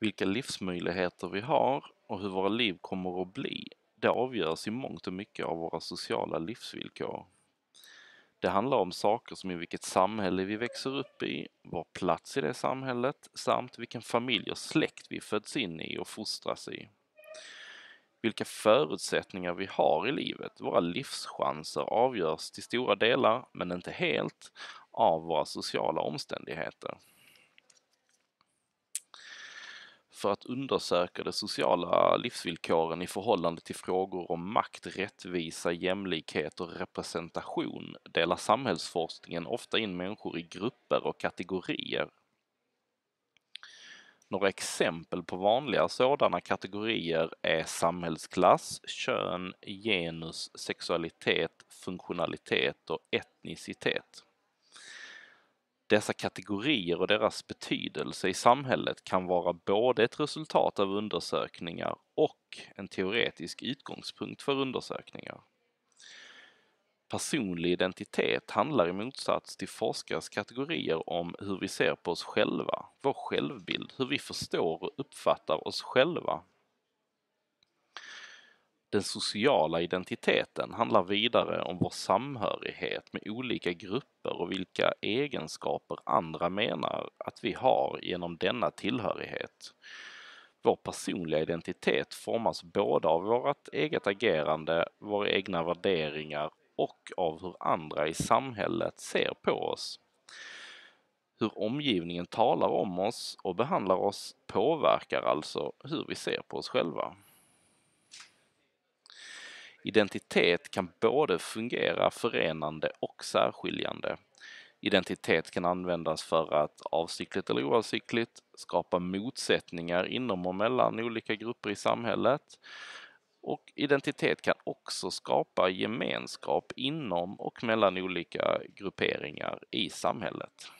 Vilka livsmöjligheter vi har och hur våra liv kommer att bli, det avgörs i mångt och mycket av våra sociala livsvillkor. Det handlar om saker som i vilket samhälle vi växer upp i, vår plats i det samhället samt vilken familj och släkt vi föds in i och fostras i. Vilka förutsättningar vi har i livet, våra livschanser avgörs till stora delar, men inte helt, av våra sociala omständigheter. för att undersöka de sociala livsvillkoren i förhållande till frågor om makt, rättvisa, jämlikhet och representation delar samhällsforskningen ofta in människor i grupper och kategorier. Några exempel på vanliga sådana kategorier är samhällsklass, kön, genus, sexualitet, funktionalitet och etnicitet. Dessa kategorier och deras betydelse i samhället kan vara både ett resultat av undersökningar och en teoretisk utgångspunkt för undersökningar. Personlig identitet handlar i motsats till forskares kategorier om hur vi ser på oss själva, vår självbild, hur vi förstår och uppfattar oss själva den sociala identiteten handlar vidare om vår samhörighet med olika grupper och vilka egenskaper andra menar att vi har genom denna tillhörighet. Vår personliga identitet formas både av vårt eget agerande, våra egna värderingar och av hur andra i samhället ser på oss. Hur omgivningen talar om oss och behandlar oss påverkar alltså hur vi ser på oss själva. Identitet kan både fungera förenande och särskiljande. Identitet kan användas för att avsiktligt eller oavsiktligt skapa motsättningar inom och mellan olika grupper i samhället. Och identitet kan också skapa gemenskap inom och mellan olika grupperingar i samhället.